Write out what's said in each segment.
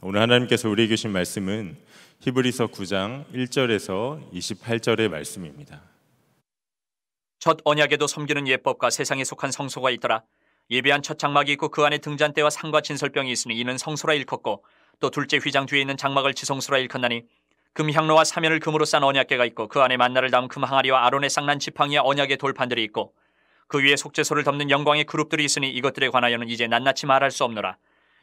오늘 하나님께서 우리에게 주신 말씀은 히브리서 9장 1절에서 28절의 말씀입니다. 첫 언약에도 섬기는 예법과 세상에 속한 성소가 있더라. 예배한 첫 장막이 있고 그 안에 등잔대와 상과 진설병이 있으니 이는 성소라 일컫고 또 둘째 휘장 뒤에 있는 장막을 지성소라 일컫나니 금향로와 사면을 금으로 싼 언약계가 있고 그 안에 만나를 담은 금항아리와 아론의 쌍난 지팡이와 언약의 돌판들이 있고 그 위에 속죄소를 덮는 영광의 그룹들이 있으니 이것들에 관하여는 이제 낱낱이 말할 수 없노라.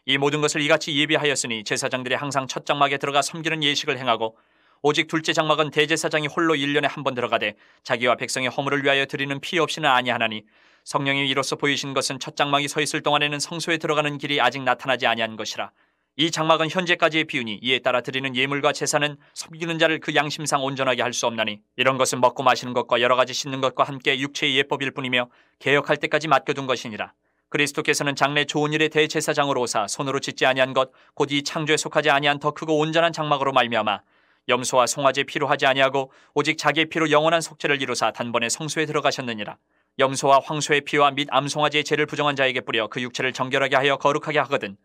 이 모든 것을 이같이 예비하였으니 제사장들이 항상 첫 장막에 들어가 섬기는 예식을 행하고 오직 둘째 장막은 대제사장이 홀로 1년에 한 번 들어가되 자기와 백성의 허물을 위하여 드리는 피 없이는 아니하나니 성령이 이로써 보이신 것은 첫 장막이 서 있을 동안에는 성소에 들어가는 길이 아직 나타나지 아니한 것이라 이 장막은 현재까지의 비유니 이에 따라 드리는 예물과 제사는 섬기는 자를 그 양심상 온전하게 할 수 없나니 이런 것은 먹고 마시는 것과 여러 가지 씻는 것과 함께 육체의 예법일 뿐이며 개혁할 때까지 맡겨둔 것이니라 그리스도께서는 장래 좋은 일의 대제사장으로 오사 손으로 짓지 아니한 것 곧 이 창조에 속하지 아니한 더 크고 온전한 장막으로 말미암아 염소와 송아지의 피로 하지 아니하고 오직 자기의 피로 영원한 속죄를 이루사 단번에 성소에 들어가셨느니라 염소와 황소의 피와 및 암송아지의 죄를 부정한 자에게 뿌려 그 육체를 정결하게 하여 거룩하게 하거든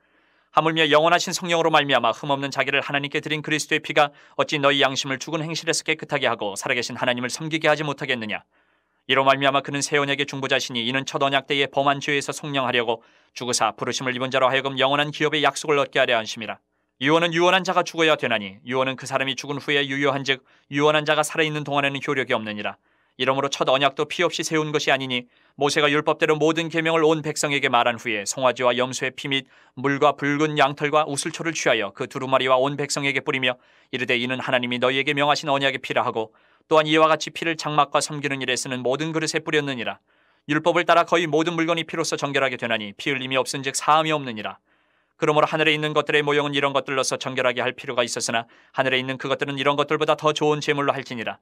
하물며 영원하신 성령으로 말미암아 흠없는 자기를 하나님께 드린 그리스도의 피가 어찌 너희 양심을 죽은 행실에서 깨끗하게 하고 살아계신 하나님을 섬기게 하지 못하겠느냐 이로 말미암아 그는 세온에게 중보 자신이 이는 첫 언약 때에 범한 죄에서 속령하려고죽으사 부르심을 입은 자로 하여금 영원한 기업의 약속을 얻게 하려 하심이라 유언은 유언한 자가 죽어야 되나니 유언은 그 사람이 죽은 후에 유효한즉 유언한 자가 살아있는 동안에는 효력이 없느니라. 이러므로 첫 언약도 피 없이 세운 것이 아니니 모세가 율법대로 모든 계명을 온 백성에게 말한 후에 송아지와 염소의 피 및 물과 붉은 양털과 우슬초를 취하여 그 두루마리와 온 백성에게 뿌리며 이르되 이는 하나님이 너희에게 명하신 언약의 피라 하고 또한 이와 같이 피를 장막과 섬기는 일에 서는 모든 그릇에 뿌렸느니라. 율법을 따라 거의 모든 물건이 피로써 정결하게 되나니 피 흘림이 없은즉 사함이 없느니라. 그러므로 하늘에 있는 것들의 모형은 이런 것들로서 정결하게 할 필요가 있었으나 하늘에 있는 그것들은 이런 것들보다 더 좋은 제물로 할지니라.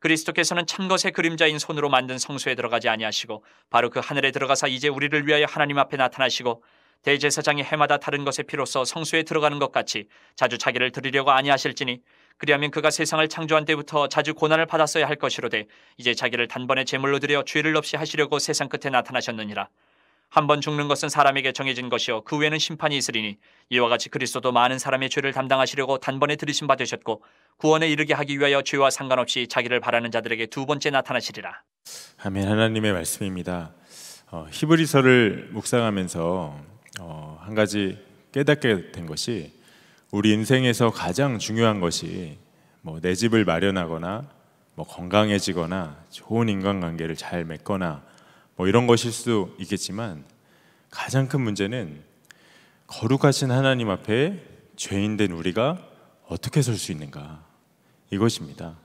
그리스도께서는 참 것의 그림자인 손으로 만든 성소에 들어가지 아니하시고 바로 그 하늘에 들어가사 이제 우리를 위하여 하나님 앞에 나타나시고 대제사장이 해마다 다른 것에 비로소성수에 들어가는 것 같이 자주 자기를 드리려고 아니하실지니 그리하면 그가 세상을 창조한 때부터 자주 고난을 받았어야 할 것이로되 이제 자기를 단번에 제물로 드려 죄를 없이 하시려고 세상 끝에 나타나셨느니라. 한 번 죽는 것은 사람에게 정해진 것이요 그 외에는 심판이 있으리니 이와 같이 그리스도도 많은 사람의 죄를 담당하시려고 단번에 들이심 받으셨고 구원에 이르게 하기 위하여 죄와 상관없이 자기를 바라는 자들에게 두 번째 나타나시리라. 아멘 하나님의 말씀입니다. 어, 히브리서를 묵상하면서 어, 한 가지 깨닫게 된 것이 우리 인생에서 가장 중요한 것이 뭐 내 집을 마련하거나 뭐 건강해지거나 좋은 인간관계를 잘 맺거나 뭐 이런 것일 수 있겠지만 가장 큰 문제는 거룩하신 하나님 앞에 죄인된 우리가 어떻게 설 수 있는가 이것입니다.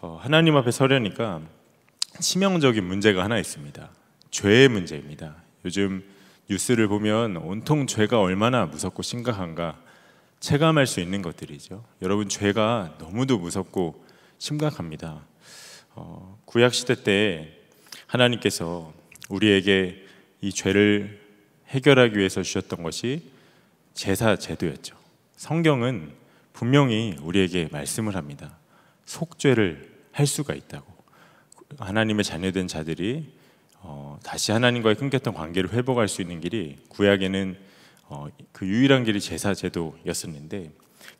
어, 하나님 앞에 서려니까 치명적인 문제가 하나 있습니다. 죄의 문제입니다. 요즘 뉴스를 보면 온통 죄가 얼마나 무섭고 심각한가 체감할 수 있는 것들이죠. 여러분 죄가 너무도 무섭고 심각합니다. 어, 구약 시대 때 하나님께서 우리에게 이 죄를 해결하기 위해서 주셨던 것이 제사 제도였죠. 성경은 분명히 우리에게 말씀을 합니다. 속죄를 할 수가 있다고. 하나님의 자녀된 자들이 어, 다시 하나님과의 끊겼던 관계를 회복할 수 있는 길이 구약에는 어, 그 유일한 길이 제사 제도였었는데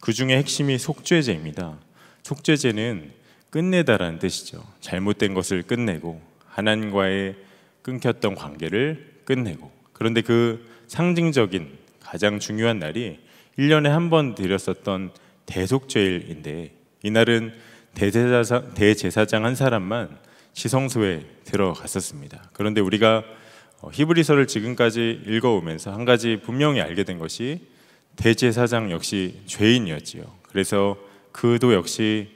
그 중에 핵심이 속죄제입니다. 속죄제는 끝내다라는 뜻이죠. 잘못된 것을 끝내고 하나님과의 끊겼던 관계를 끝내고 그런데 그 상징적인 가장 중요한 날이 1년에 한 번 드렸었던 대속죄일인데 이날은 대제사장, 대제사장 한 사람만 시성소에 들어갔었습니다. 그런데 우리가 어, 히브리서를 지금까지 읽어오면서 한 가지 분명히 알게 된 것이 대제사장 역시 죄인이었지요. 그래서 그도 역시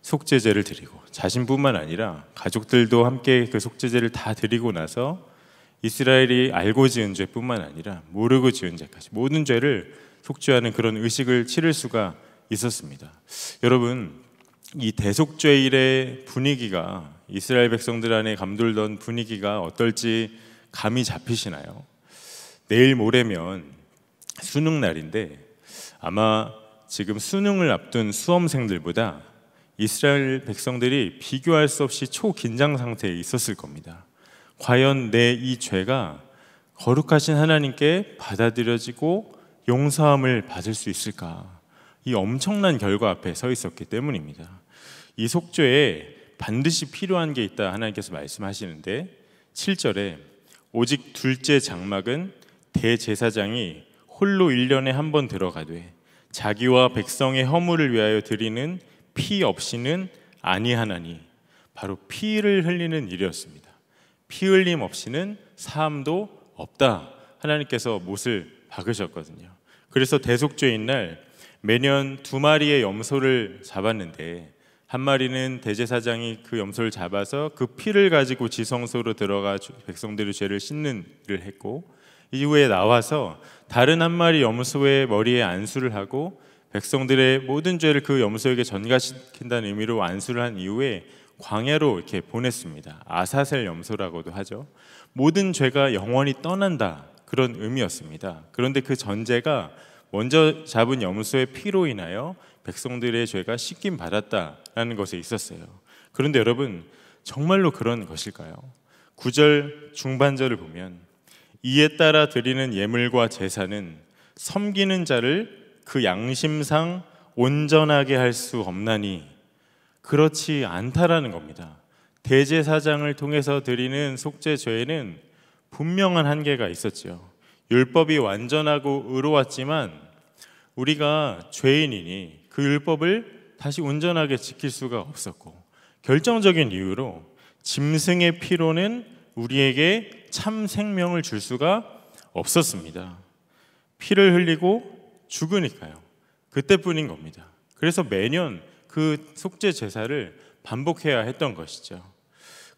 속죄제를 드리고 자신뿐만 아니라 가족들도 함께 그 속죄제를 다 드리고 나서 이스라엘이 알고 지은 죄뿐만 아니라 모르고 지은 죄까지 모든 죄를 속죄하는 그런 의식을 치를 수가 있었습니다. 여러분 이 대속죄일의 분위기가 이스라엘 백성들 안에 감돌던 분위기가 어떨지 감이 잡히시나요? 내일 모레면 수능 날인데 아마 지금 수능을 앞둔 수험생들보다 이스라엘 백성들이 비교할 수 없이 초긴장 상태에 있었을 겁니다. 과연 내 이 죄가 거룩하신 하나님께 받아들여지고 용서함을 받을 수 있을까? 이 엄청난 결과 앞에 서 있었기 때문입니다. 이 속죄에 반드시 필요한 게 있다 하나님께서 말씀하시는데 7절에 오직 둘째 장막은 대제사장이 홀로 1년에 한 번 들어가되 자기와 백성의 허물을 위하여 드리는 피 없이는 아니하나니 바로 피를 흘리는 일이었습니다. 피 흘림 없이는 사함도 없다. 하나님께서 못을 박으셨거든요. 그래서 대속죄인 날 매년 두 마리의 염소를 잡았는데 한 마리는 대제사장이 그 염소를 잡아서 그 피를 가지고 지성소로 들어가 백성들의 죄를 씻는 일을 했고 이후에 나와서 다른 한 마리 염소의 머리에 안수를 하고 백성들의 모든 죄를 그 염소에게 전가시킨다는 의미로 안수를 한 이후에 광야로 이렇게 보냈습니다. 아사셀 염소라고도 하죠. 모든 죄가 영원히 떠난다 그런 의미였습니다. 그런데 그 전제가 먼저 잡은 염소의 피로 인하여 백성들의 죄가 씻김 받았다라는 것에 있었어요. 그런데 여러분 정말로 그런 것일까요? 구절 중반절을 보면 이에 따라 드리는 예물과 제사는 섬기는 자를 그 양심상 온전하게 할 수 없나니 그렇지 않다라는 겁니다. 대제사장을 통해서 드리는 속죄 죄에는 분명한 한계가 있었죠. 율법이 완전하고 의로웠지만 우리가 죄인이니 그 율법을 다시 온전하게 지킬 수가 없었고 결정적인 이유로 짐승의 피로는 우리에게 참 생명을 줄 수가 없었습니다. 피를 흘리고 죽으니까요. 그때뿐인 겁니다. 그래서 매년 그 속죄 제사를 반복해야 했던 것이죠.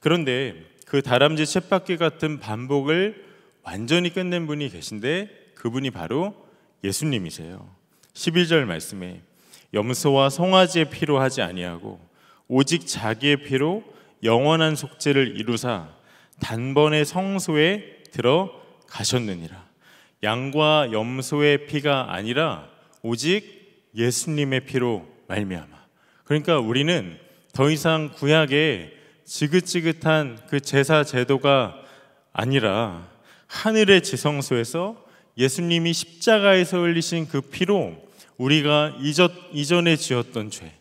그런데 그 다람쥐 쳇바퀴 같은 반복을 완전히 끝낸 분이 계신데 그분이 바로 예수님이세요. 12절 말씀에 염소와 송아지의 피로 하지 아니하고 오직 자기의 피로 영원한 속죄를 이루사 단번에 성소에 들어가셨느니라. 양과 염소의 피가 아니라 오직 예수님의 피로 말미암아. 그러니까 우리는 더 이상 구약의 지긋지긋한 그 제사 제도가 아니라 하늘의 지성소에서 예수님이 십자가에서 흘리신 그 피로 우리가 이전, 이전에 지었던 죄,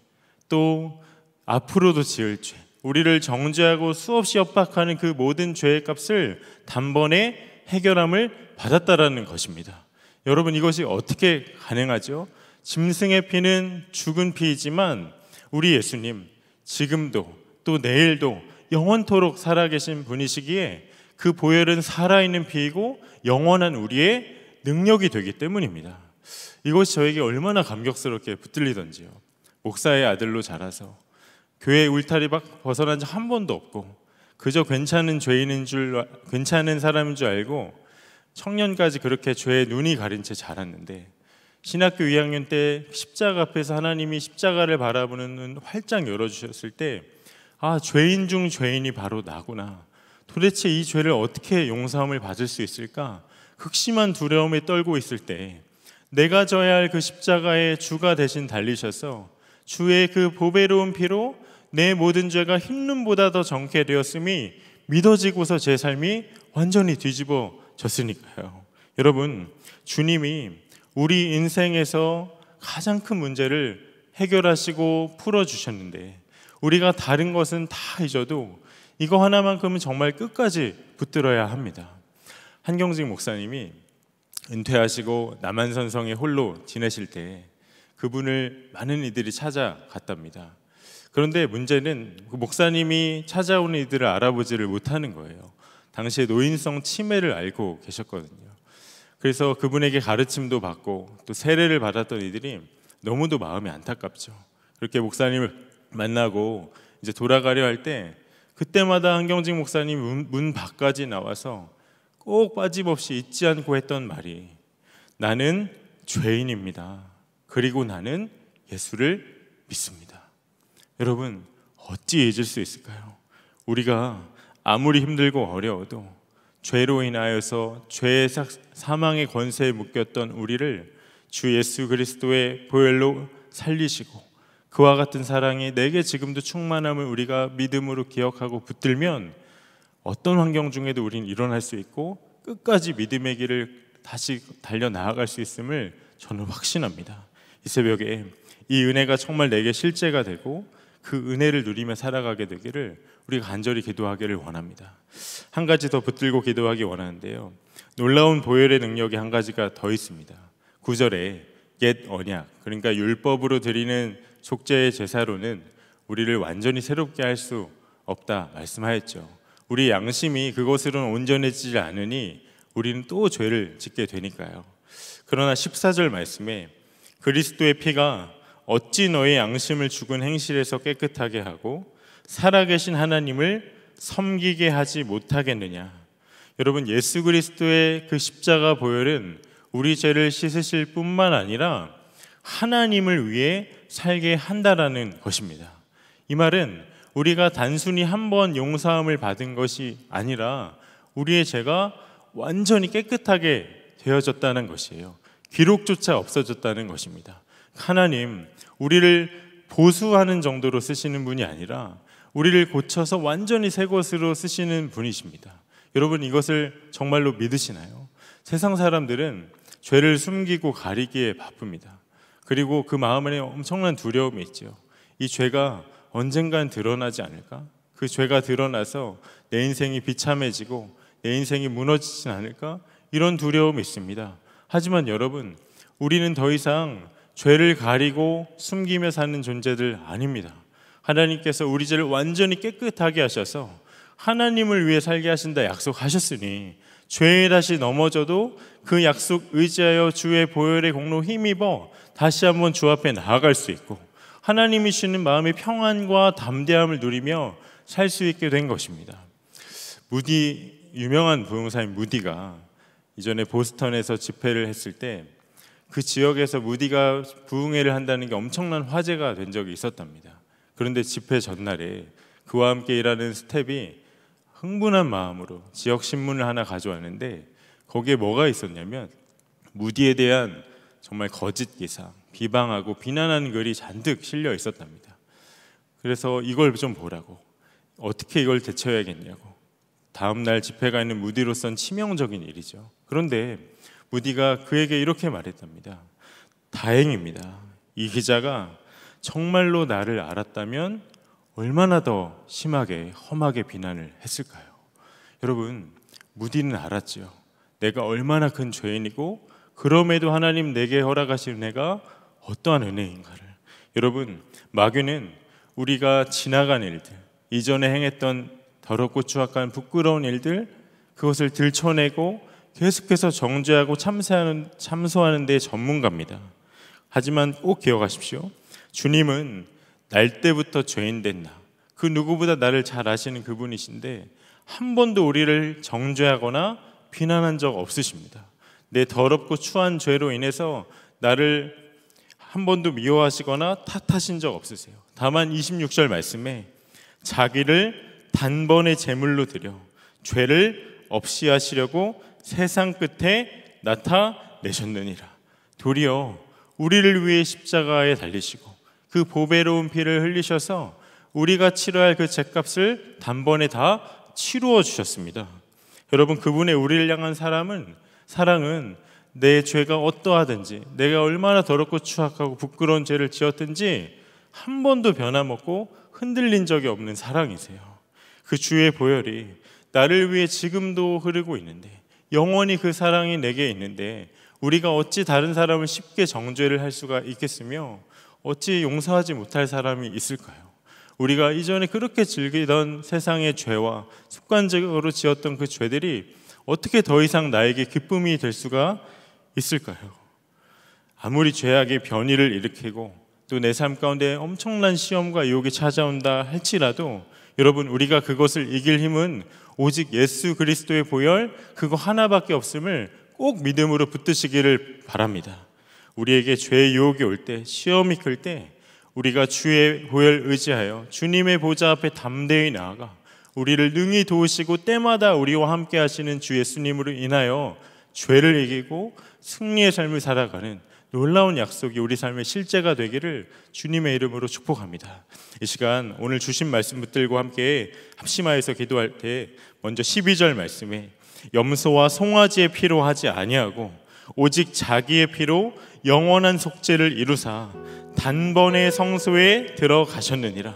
또 앞으로도 지을 죄, 우리를 정죄하고 수없이 협박하는 그 모든 죄의 값을 단번에 해결함을 받았다라는 것입니다. 여러분 이것이 어떻게 가능하죠? 짐승의 피는 죽은 피이지만 우리 예수님 지금도 또 내일도 영원토록 살아계신 분이시기에 그 보혈은 살아있는 피이고 영원한 우리의 능력이 되기 때문입니다. 이것이 저에게 얼마나 감격스럽게 붙들리던지요. 목사의 아들로 자라서 교회 울타리 밖 벗어난 적한 번도 없고 그저 괜찮은 죄인인 줄 괜찮은 사람인 줄 알고 청년까지 그렇게 죄에 눈이 가린 채 자랐는데 신학교 2학년 때 십자가 앞에서 하나님이 십자가를 바라보는 눈 활짝 열어주셨을 때 아, 죄인 중 죄인이 바로 나구나. 도대체 이 죄를 어떻게 용서함을 받을 수 있을까? 극심한 두려움에 떨고 있을 때 내가 져야 할 그 십자가에 주가 대신 달리셔서 주의 그 보배로운 피로 내 모든 죄가 흰눈보다 더 정케 되었음이 믿어지고서 제 삶이 완전히 뒤집어졌으니까요. 여러분, 주님이 우리 인생에서 가장 큰 문제를 해결하시고 풀어주셨는데 우리가 다른 것은 다 잊어도 이거 하나만큼은 정말 끝까지 붙들어야 합니다. 한경직 목사님이 은퇴하시고 남한산성에 홀로 지내실 때 그분을 많은 이들이 찾아갔답니다. 그런데 문제는 그 목사님이 찾아온 이들을 알아보지를 못하는 거예요. 당시에 노인성 치매를 알고 계셨거든요. 그래서 그분에게 가르침도 받고 또 세례를 받았던 이들이 너무도 마음이 안타깝죠. 그렇게 목사님을 만나고 이제 돌아가려 할 때 그때마다 한경직 목사님 문, 문 밖까지 나와서 꼭 빠짐없이 잊지 않고 했던 말이 나는 죄인입니다. 그리고 나는 예수를 믿습니다. 여러분, 어찌 잊을 수 있을까요? 우리가 아무리 힘들고 어려워도 죄로 인하여서 죄의 사망의 권세에 묶였던 우리를 주 예수 그리스도의 보혈로 살리시고 그와 같은 사랑이 내게 지금도 충만함을 우리가 믿음으로 기억하고 붙들면 어떤 환경 중에도 우리는 일어날 수 있고 끝까지 믿음의 길을 다시 달려 나아갈 수 있음을 저는 확신합니다. 이 새벽에 이 은혜가 정말 내게 실제가 되고 그 은혜를 누리며 살아가게 되기를 우리 간절히 기도하기를 원합니다. 한 가지 더 붙들고 기도하기 원하는데요. 놀라운 보혈의 능력이 한 가지가 더 있습니다. 9절에 옛 언약, 그러니까 율법으로 드리는 속죄의 제사로는 우리를 완전히 새롭게 할 수 없다 말씀하였죠. 우리 양심이 그것으로는 온전해지지 않으니 우리는 또 죄를 짓게 되니까요. 그러나 14절 말씀에 그리스도의 피가 어찌 너의 양심을 죽은 행실에서 깨끗하게 하고 살아계신 하나님을 섬기게 하지 못하겠느냐. 여러분 예수 그리스도의 그 십자가 보혈은 우리 죄를 씻으실 뿐만 아니라 하나님을 위해 살게 한다라는 것입니다. 이 말은 우리가 단순히 한번 용서함을 받은 것이 아니라 우리의 죄가 완전히 깨끗하게 되어졌다는 것이에요. 기록조차 없어졌다는 것입니다. 하나님, 우리를 보수하는 정도로 쓰시는 분이 아니라 우리를 고쳐서 완전히 새 것으로 쓰시는 분이십니다. 여러분 이것을 정말로 믿으시나요? 세상 사람들은 죄를 숨기고 가리기에 바쁩니다. 그리고 그 마음에 엄청난 두려움이 있죠. 이 죄가 언젠간 드러나지 않을까? 그 죄가 드러나서 내 인생이 비참해지고 내 인생이 무너지진 않을까? 이런 두려움이 있습니다. 하지만 여러분, 우리는 더 이상 죄를 가리고 숨기며 사는 존재들 아닙니다. 하나님께서 우리 죄를 완전히 깨끗하게 하셔서 하나님을 위해 살게 하신다 약속하셨으니 죄에 다시 넘어져도 그 약속 의지하여 주의 보혈의 공로 힘입어 다시 한번 주 앞에 나아갈 수 있고 하나님이 주는 마음의 평안과 담대함을 누리며 살 수 있게 된 것입니다. 무디 유명한 부흥사인 무디가 이전에 보스턴에서 집회를 했을 때 그 지역에서 무디가 부흥회를 한다는 게 엄청난 화제가 된 적이 있었답니다. 그런데 집회 전날에 그와 함께 일하는 스텝이 흥분한 마음으로 지역 신문을 하나 가져왔는데 거기에 뭐가 있었냐면 무디에 대한 정말 거짓 기사, 비방하고 비난하는 글이 잔뜩 실려 있었답니다. 그래서 이걸 좀 보라고 어떻게 이걸 대처해야겠냐고 다음 날 집회가 있는 무디로선 치명적인 일이죠. 그런데 무디가 그에게 이렇게 말했답니다. 다행입니다. 이 기자가 정말로 나를 알았다면 얼마나 더 심하게 험하게 비난을 했을까요? 여러분 무디는 알았지 내가 얼마나 큰 죄인이고 그럼에도 하나님 내게 허락하신 은혜가 어떠한 은혜인가를 여러분 마귀는 우리가 지나간 일들 이전에 행했던 더럽고 추악한 부끄러운 일들 그것을 들춰내고 계속해서 정죄하고 참소하는, 참소하는 데 전문가입니다 하지만 꼭 기억하십시오 주님은 날 때부터 죄인 됐나 그 누구보다 나를 잘 아시는 그분이신데 한 번도 우리를 정죄하거나 비난한 적 없으십니다 내 더럽고 추한 죄로 인해서 나를 한 번도 미워하시거나 탓하신 적 없으세요. 다만 26절 말씀에 자기를 단번에 제물로 드려 죄를 없이 하시려고 세상 끝에 나타내셨느니라. 도리어 우리를 위해 십자가에 달리시고 그 보배로운 피를 흘리셔서 우리가 치러야 할그 죄값을 단번에 다 치루어 주셨습니다. 여러분 그분의 우리를 향한 사람은 사랑은 내 죄가 어떠하든지 내가 얼마나 더럽고 추악하고 부끄러운 죄를 지었든지 한 번도 변함없고 흔들린 적이 없는 사랑이세요. 그 주의 보혈이 나를 위해 지금도 흐르고 있는데 영원히 그 사랑이 내게 있는데 우리가 어찌 다른 사람을 쉽게 정죄를 할 수가 있겠으며 어찌 용서하지 못할 사람이 있을까요? 우리가 이전에 그렇게 즐기던 세상의 죄와 습관적으로 지었던 그 죄들이 어떻게 더 이상 나에게 기쁨이 될 수가 있을까요? 아무리 죄악의 변이를 일으키고 또 내 삶 가운데 엄청난 시험과 유혹이 찾아온다 할지라도 여러분 우리가 그것을 이길 힘은 오직 예수 그리스도의 보혈 그거 하나밖에 없음을 꼭 믿음으로 붙드시기를 바랍니다. 우리에게 죄의 유혹이 올 때, 시험이 클 때, 우리가 주의 보혈 의지하여 주님의 보좌 앞에 담대히 나아가 우리를 능히 도우시고 때마다 우리와 함께 하시는 주 예수님으로 인하여 죄를 이기고 승리의 삶을 살아가는 놀라운 약속이 우리 삶의 실제가 되기를 주님의 이름으로 축복합니다. 이 시간 오늘 주신 말씀 붙들고 함께 합심하여서 기도할 때 먼저 12절 말씀에 염소와 송아지의 피로 하지 아니하고 오직 자기의 피로 영원한 속죄를 이루사 단번에 성소에 들어가셨느니라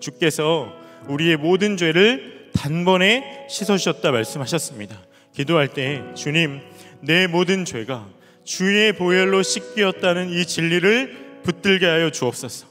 주께서 우리의 모든 죄를 단번에 씻어주셨다 말씀하셨습니다. 기도할 때 주님, 내 모든 죄가 주의 보혈로 씻기었다는 이 진리를 붙들게 하여 주옵소서.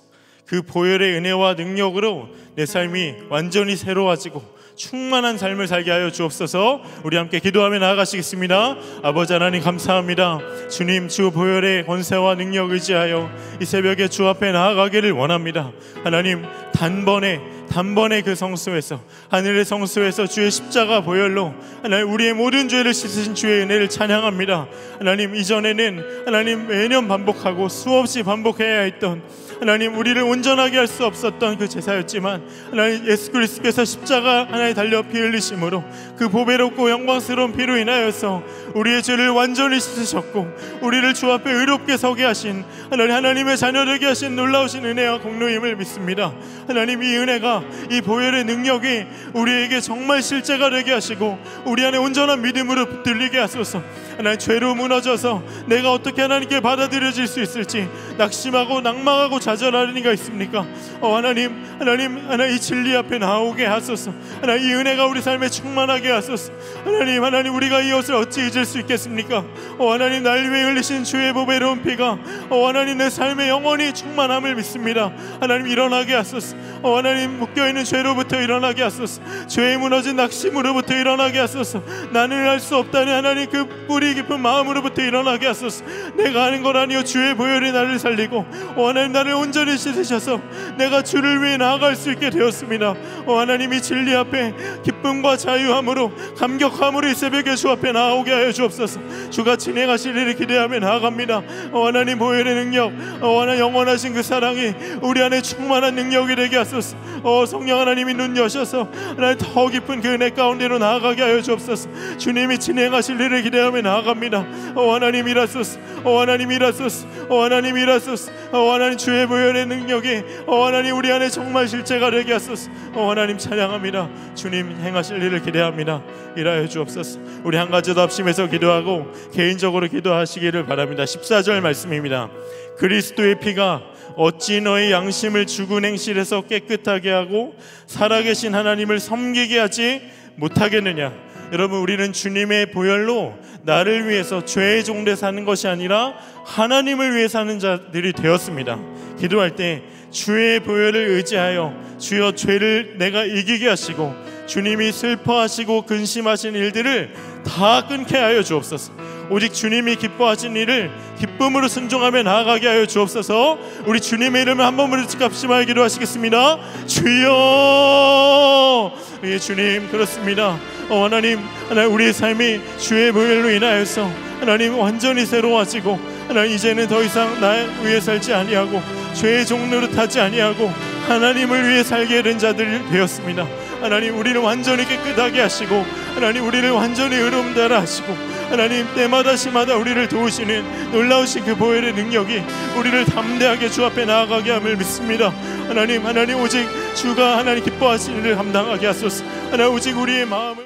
그 보혈의 은혜와 능력으로 내 삶이 완전히 새로워지고 충만한 삶을 살게 하여 주옵소서 우리 함께 기도하며 나아가시겠습니다 아버지 하나님 감사합니다 주님 주 보혈의 권세와 능력 의지하여 이 새벽에 주 앞에 나아가기를 원합니다 하나님 단번에 단번에 그 성소에서 하늘의 성소에서 주의 십자가 보혈로 하나님 우리의 모든 죄를 씻으신 주의 은혜를 찬양합니다. 하나님 이전에는 하나님 매년 반복하고 수없이 반복해야 했던 하나님 우리를 온전하게 할 수 없었던 그 제사였지만 하나님 예수 그리스께서 십자가 하나에 달려 피 흘리심으로 그 보배롭고 영광스러운 피로 인하여서 우리의 죄를 완전히 씻으셨고 우리를 주 앞에 의롭게 서게 하신 하나님 하나님의 자녀되게 하신 놀라우신 은혜와 공로임을 믿습니다. 하나님 이 은혜가 이 보혈의 능력이 우리에게 정말 실제가 되게 하시고 우리 안에 온전한 믿음으로 들리게 하소서 하나님 죄로 무너져서 내가 어떻게 하나님께 받아들여질 수 있을지 낙심하고 낙망하고 좌절하는 이가 있습니까? 어, 하나님 하나님 하나님 이 진리 앞에 나오게 하소서 하나님 이 은혜가 우리 삶에 충만하게 하소서 하나님 하나님 우리가 이것을 어찌 잊을 수 있겠습니까? 어, 하나님 날 위해 흘리신 주의 보배로운 피가 어, 하나님 내 삶에 영원히 충만함을 믿습니다 하나님 일어나게 하소서 어, 하나님 묶여있는 죄로부터 일어나게 하소서 죄에 무너진 낙심으로부터 일어나게 하소서 나는 알수 없다는 하나님 그 뿌리 우리 깊은 마음으로부터 일어나게 하소서 내가 아는 건 아니요 주의 보혈이 나를 살리고 오 하나님 나를 온전히 씻으셔서 내가 주를 위해 나아갈 수 있게 되었습니다 오 하나님이 진리 앞에 기쁨과 자유함으로 감격함으로 이 새벽에 주 앞에 나오게 하여 주옵소서 주가 진행하실 일을 기대하며 나아갑니다 오 하나님 보혈의 능력 오 하나님 영원하신 그 사랑이 우리 안에 충만한 능력이 되게 하소서 오 성령 하나님이 눈 여셔서 나님더 깊은 그 은혜 가운데로 나아가게 하여 주옵소서 주님이 진행하실 일을 기대하며 나아갑니다 나아갑니다. 오 하나님 일하소서. 오 하나님 일하소서. 오 하나님 일하소서. 오 하나님 주의 보혈의 능력이 오 하나님 우리 안에 정말 실제가 되게 하소서. 오 하나님 찬양합니다. 주님 행하실 일을 기대합니다. 일하여 주옵소서. 우리 한 가지 더 합심해서 기도하고 개인적으로 기도하시기를 바랍니다. 14절 말씀입니다. 그리스도의 피가 어찌 너의 양심을 죽은 행실에서 깨끗하게 하고 살아계신 하나님을 섬기게 하지 못하겠느냐 여러분 우리는 주님의 보혈로 나를 위해서 죄의 종대 사는 것이 아니라 하나님을 위해 사는 자들이 되었습니다. 기도할 때 주의 보혈을 의지하여 주여 죄를 내가 이기게 하시고 주님이 슬퍼하시고 근심하신 일들을 다 끊게 하여 주옵소서. 오직 주님이 기뻐하신 일을 기쁨으로 순종하며 나아가게 하여 주옵소서. 우리 주님의 이름을 한번 부르짖 값심하기로하시겠습니다 주여, 예 주님 그렇습니다. 어, 하나님, 하나님 우리의 삶이 주의 보혈로 인하여서 하나님 완전히 새로워지고 하나님 이제는 더 이상 나의위에 살지 아니하고 죄의 종로를 타지 아니하고 하나님을 위해 살게 된 자들 이 되었습니다. 하나님 우리를 완전히 깨끗하게 하시고 하나님 우리를 완전히 의로움라 하시고 하나님 때마다 시마다 우리를 도우시는 놀라우신 그 보혈의 능력이 우리를 담대하게 주 앞에 나아가게 함을 믿습니다. 하나님 하나님 오직 주가 하나님 기뻐하시는 일을 감당하게 하소서. 하나님 오직 우리의 마음을